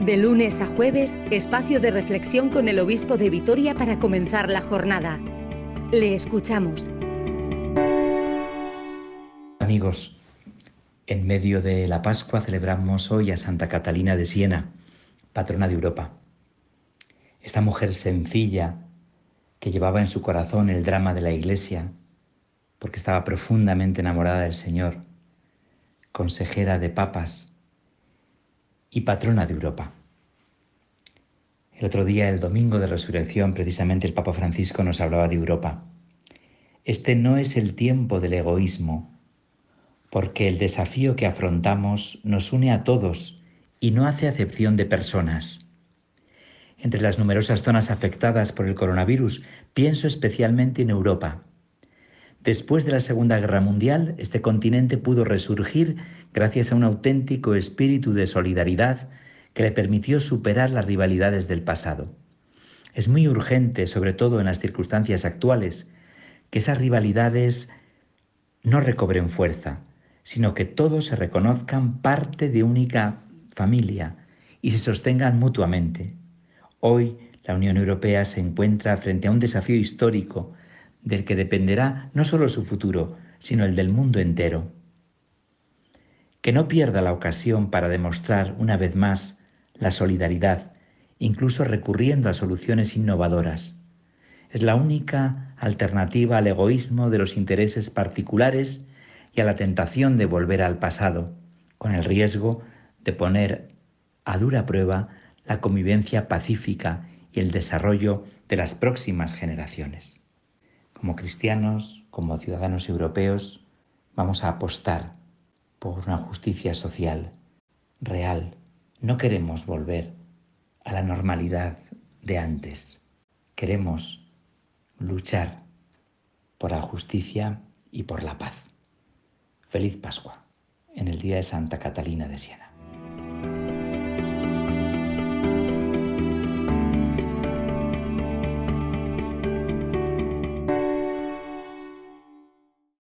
De lunes a jueves, espacio de reflexión con el obispo de Vitoria para comenzar la jornada. Le escuchamos. Amigos, en medio de la Pascua celebramos hoy a Santa Catalina de Siena, patrona de Europa. Esta mujer sencilla que llevaba en su corazón el drama de la Iglesia, porque estaba profundamente enamorada del Señor, consejera de papas, y patrona de Europa. El otro día, el domingo de resurrección, precisamente el Papa Francisco nos hablaba de Europa. Este no es el tiempo del egoísmo, porque el desafío que afrontamos nos une a todos y no hace acepción de personas. Entre las numerosas zonas afectadas por el coronavirus, pienso especialmente en Europa, Después de la Segunda Guerra Mundial, este continente pudo resurgir gracias a un auténtico espíritu de solidaridad que le permitió superar las rivalidades del pasado. Es muy urgente, sobre todo en las circunstancias actuales, que esas rivalidades no recobren fuerza, sino que todos se reconozcan parte de única familia y se sostengan mutuamente. Hoy la Unión Europea se encuentra frente a un desafío histórico del que dependerá no solo su futuro, sino el del mundo entero. Que no pierda la ocasión para demostrar una vez más la solidaridad, incluso recurriendo a soluciones innovadoras. Es la única alternativa al egoísmo de los intereses particulares y a la tentación de volver al pasado, con el riesgo de poner a dura prueba la convivencia pacífica y el desarrollo de las próximas generaciones como cristianos, como ciudadanos europeos, vamos a apostar por una justicia social real. No queremos volver a la normalidad de antes. Queremos luchar por la justicia y por la paz. Feliz Pascua en el día de Santa Catalina de Siena.